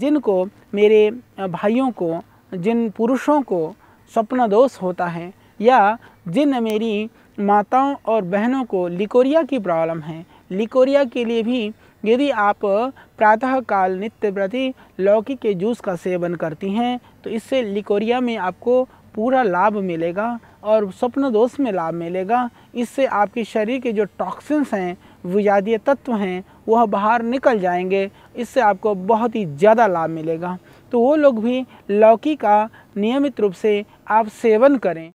जिनको मेरे भाइयों को जिन पुरुषों को स्वप्न दोष होता है या जिन मेरी माताओं और बहनों को लिकोरिया की प्रॉब्लम है लिकोरिया के लिए भी यदि आप प्रातःकाल नित्य प्रति लौकी के जूस का सेवन करती हैं तो इससे लिकोरिया में आपको पूरा लाभ मिलेगा और स्वप्न दोष में लाभ मिलेगा इससे आपके शरीर के जो टॉक्सिन्स हैं विजादीय तत्व हैं वह बाहर निकल जाएंगे इससे आपको बहुत ही ज़्यादा लाभ मिलेगा तो वो लोग भी लौकी का नियमित रूप से आप सेवन करें